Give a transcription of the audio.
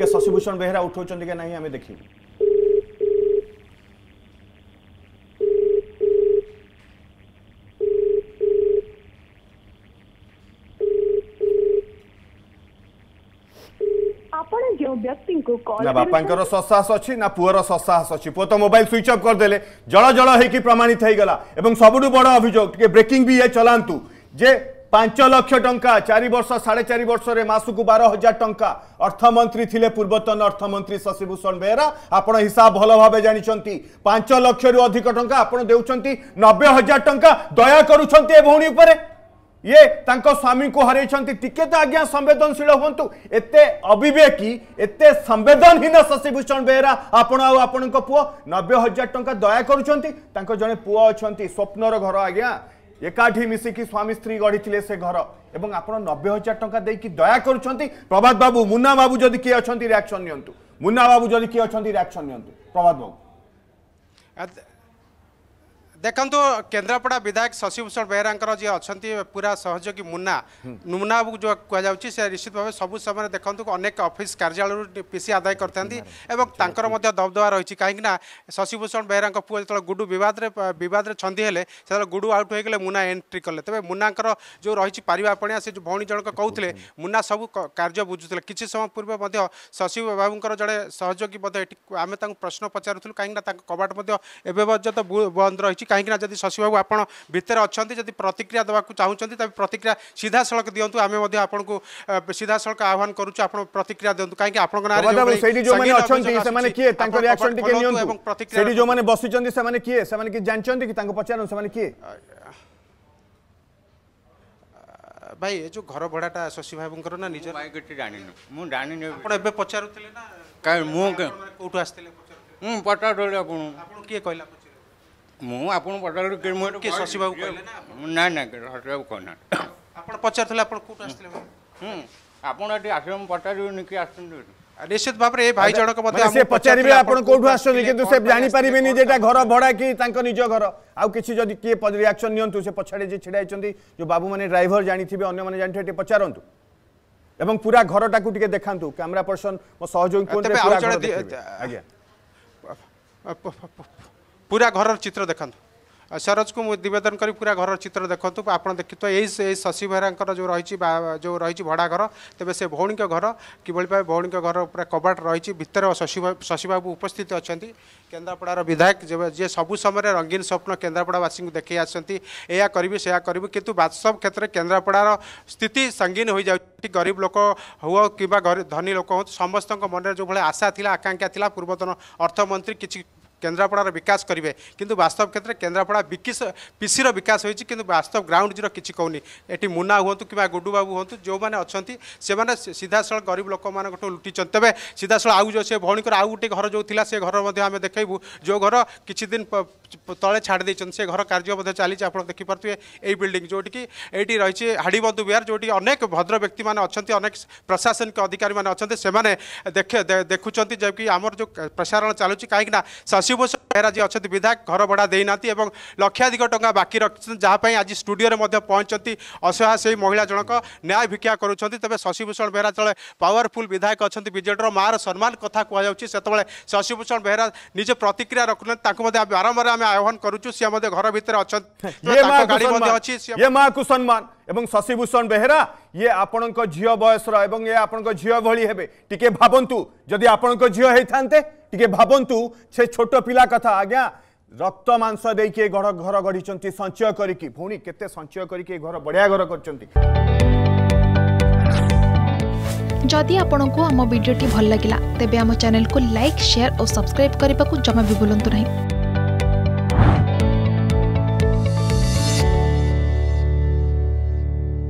টিকে শশীভূষণ বেহেরা উঠাউছেন কি नहीं আমি দেখিবু ना बापांकर ससाहस अच्छी ना पुअर ससाहस अच्छी पुओ तो मोबाइल स्विच अफ करदे जल जल होप्रमाणित होगा सबुठ बड़ अभियोग ब्रेकिंग भी ये चलांतु जे পাঁচ লক্ষ টঙ্কা চারি বর্ষ সাড়ে চারি বর্ষে মাসকু বার হাজার টঙ্কা অর্থমন্ত্রী লে পূর্বতন অর্থমন্ত্রী শশিভূষণ বেহেরা আপনার হিসাব ভালো ভাবে জাঁচান পাঁচ লক্ষর অধিক টঙ্কা আপনার দেউছেন নবে হাজার টঙ্কা দয়া করুছেন এ ভৌণী উপরে ইয়ে তাঁর স্বামী হরাইছেন টিকে তো আজ্ঞা সংবেদনশীল হুম এতে অবিবেকী এতে সংবেদনহীন শশিভূষণ বেহেরা আপনার আপনার পুয় নবে হাজার টঙ্কা দয়া করুছেন তাঁর জন পুয় অনেক স্বপ্নর ঘর আজ্ঞা একাঠি মিশিকি স্বামী স্ত্রী গড়িলে সে ঘর এবং আপনার নবে হাজার টাকা দিয়ে দয়া করছেন প্রভাত বাবু মুন্না বাবু যদি কি অনেক রিয়াকশন নিয়ন্তু মুন্না বাবু যদি কি অনেক রিয়াকশন নিয়ন্তু প্রভাত বাবু ଦେଖନ୍ତୁ କେନ୍ଦ୍ରାପଡ଼ା ବିଧାୟକ ଶଶିଭୂଷଣ ବେହେରାଙ୍କର ଯିଏ ଅଛନ୍ତି ପୁରା ସହଯୋଗୀ ମୁନା ମୁନା ଯେଉଁ କୁହାଯାଉଛି ସେ ନିଶ୍ଚିତ ଭାବେ ସବୁ ସମୟରେ ଦେଖନ୍ତୁ ଅନେକ ଅଫିସ୍ କାର୍ଯ୍ୟାଳୟରୁ ପିସି ଆଦାୟ କରିଥାନ୍ତି ଏବଂ ତାଙ୍କର ମଧ୍ୟ ଦବଦବା ରହିଛି କାହିଁକିନା ଶଶିଭୂଷଣ ବେହେରାଙ୍କ ପୁଅ ଯେତେବେଳେ ଗୁଡ଼ୁ ବିବାଦରେ ବିବାଦରେ ଛନ୍ଦି ହେଲେ ସେତେବେଳେ ଗୁଡ଼ୁ ଆଉଟ୍ ହୋଇଗଲେ ମୁନା ଏଣ୍ଟ୍ରି କଲେ ତେବେ ମୁନାଙ୍କର ଯେଉଁ ରହିଛି ପାରିବା ପଣିଆ ସେ ଯେଉଁ ଭଉଣୀ ଜଣକ କହୁଥିଲେ ମୁନା ସବୁ କାର୍ଯ୍ୟ ବୁଝୁଥିଲେ କିଛି ସମୟ ପୂର୍ବେ ମଧ୍ୟ ଶଶି ବାବୁଙ୍କର ଜଣେ ସହଯୋଗୀ ମଧ୍ୟ ଏଠି ଆମେ ତାଙ୍କୁ ପ୍ରଶ୍ନ ପଚାରୁଥିଲୁ କାହିଁକିନା ତାଙ୍କ କବାଟ ମଧ୍ୟ ଏବେ ପର୍ଯ୍ୟନ୍ତ ବନ୍ଦ ରହିଛି କାହିଁକିନା ଯଦି ଶଶୀବାବୁ ଆପଣ ଭିତରେ ଅଛନ୍ତି ଯଦି ପ୍ରତିକ୍ରିୟା ଦେବାକୁ ଚାହୁଁଛନ୍ତି ତେବେ ପ୍ରତିକ୍ରିୟା ସିଧାସଳଖ ଦିଅନ୍ତୁ ଆମେ ମଧ୍ୟ ଆପଣଙ୍କୁ ସିଧାସଳଖ ଆହ୍ୱାନ କରୁଛୁ ଆପଣ ପ୍ରତିକ୍ରିୟା ଦିଅନ୍ତୁ କାହିଁକି ଆପଣଙ୍କ ନାଁରେ ସେଇଠି ଯେଉଁମାନେ ଅଛନ୍ତି ସେମାନେ କିଏ ତାଙ୍କ ରିଆକ୍ସନ ଟିକେ ନିଅନ୍ତୁ ଏବଂ ପ୍ରତିକ୍ରିୟା ସେଇଠି ଯେଉଁମାନେ ବସିଛନ୍ତି ସେମାନେ କିଏ ସେମାନେ କି ଜାଣିଛନ୍ତି କି ତାଙ୍କୁ ପଚାରନ୍ତୁ ସେମାନେ କିଏ ଭାଇ ଏ ଯେଉଁ ଘର ଭଡ଼ାଟା ଶଶୀ ଭାଇଙ୍କର ନା ନିଜ କିଛି ଜାଣିନୁ ମୁଁ ଜାଣିନି ଆପଣ ଏବେ ପଚାରୁଥିଲେ ନା କାହିଁ ମୁଁ କେଉଁଠୁ ଆସିଥିଲେ ମୁଁ ପଚାରୁଥିଲି ଆପଣଙ୍କୁ ଆପଣ କିଏ କହିଲା ମୁଁ ଆପଣଙ୍କୁ ପଚାରିଲି କି ମୁଁ କିଏ ଶଶୀବାବୁ କହିଲେ ନା ନା ନା ଶଶୀବାବୁ କହିନାହାନ୍ତି ଆପଣ ପଚାରୁଥିଲେ ଆପଣ କେଉଁଠୁ ଆସିଥିଲେ ଆପଣ ଏଠି ଆସିଲେ ମୁଁ ପଚାରିବିନି କି ଆସୁଛନ୍ତି ନିଶ୍ଚିତ ଭାବରେ ଏ ଭାଇ ଜଣକ ମଧ୍ୟ ସେ ପଚାରିବେ ଆପଣ କୋଉଠୁ ଆସୁଛନ୍ତି କିନ୍ତୁ ସେ ଜାଣିପାରିବେନି ଯେ ଏଟା ଘର ଭଡ଼ା କି ତାଙ୍କ ନିଜ ଘର ଆଉ କିଛି ଯଦି କିଏ ରିଆକ୍ସନ୍ ନିଅନ୍ତୁ ସେ ପଛଆଡ଼େ ଯିଏ ଛିଡ଼ା ହେଇଛନ୍ତି ଯେଉଁ ବାବୁମାନେ ଡ୍ରାଇଭର ଜାଣିଥିବେ ଅନ୍ୟମାନେ ଜାଣିଥିବେ ଟିକେ ପଚାରନ୍ତୁ ଏବଂ ପୁରା ଘରଟାକୁ ଟିକେ ଦେଖାନ୍ତୁ କ୍ୟାମେରା ପର୍ସନ୍ ମୋ ସହଯୋଗୀ କୁହନ୍ତୁ ଆଜ୍ଞା पूरा घर चित् देखजको निवेदन गरी पूरा घर चित देखु आई शशी जो भडाघर जो स भौणीको घर किभयो से भौ घर पूरा कबाड रहि भित्र शशी शशी बाबु उपस्थित अहिले केन्द्रापडार विधायक जे सबै समय रङ्गीन स्वप्नु केन्द्रापडावासी देखै आसिस किन बास क्षेत्र केन्द्रापडार स्थिति हो हुन्छ गरीब लोक हिँड् धनी लोक जो जोभरि आशा इलाकाङ्क्षा आकांक्षा छ पूर्वतन अर्थमन्त्री कि केन्द्रापड़ार विकास करेंगे किंतु बास्तव क्षेत्र में केन्द्रापड़ा विकिस पिसी विकास होती होस्तव ग्राउंड जीरो किसी कौन ये मुना हूँ कि गुडु बाबू हूँ जो मैंने अच्छा से मैंने सीधा साल गरीब लोक मूँ लुटी तेज सीधा साल आज जो भौणी भर आउ गोटे घर जो था से घर आम देखू जो घर किसी दिन तले छाड़ से घर कार्य चली आप देखिपे यही बिल्डिंग जोटि ये रही हाड़ीबंधु विहार जो अनेक भद्र व्यक्ति मैंने अच्छा अनेक प्रशासनिक अधिकारी मैंने से देखुंत जबकि आमर जो प्रसारण चलू कहीं शिवभूषण बेहरा जी अच्छा विधायक घर भड़ा देना और लक्षाधिक टा बाकी रखें जहाँपाई आज स्टूडियो में पहुंचती असहाय से महिला जनक न्याय भिक्षा करुँच तेज शशिभूषण बेहरा जो पावरफुल विधायक अच्छा बजेडर मार सम्मान कथ कहते शशिभूषण बेहरा निजे प्रतिक्रिया रखना बारंबार आम आह्वान करुच्छू सी घर भितर एवं शशिभूषण बेहरा ये आपण झी बयसर एवं ये आपण झी भे भावंतु जदि आपण झील होते টিকে ভাবন্তু সে ছোট পিলা কথা আজ্ঞা রক্ত মাংস দিয়ে ঘর ঘর গড়িছেন সঞ্চয় করিকি ভৌণী কেতে সঞ্চয় করিকি ঘর বড়িয়া ঘর করছেন যদি আপনার আম ভিডিওটি ভাল লাগিলা তেবে আম চ্যানেলকে লাইক শেয়ার ও সবসক্রাইব করা জমা বি ভুলতু না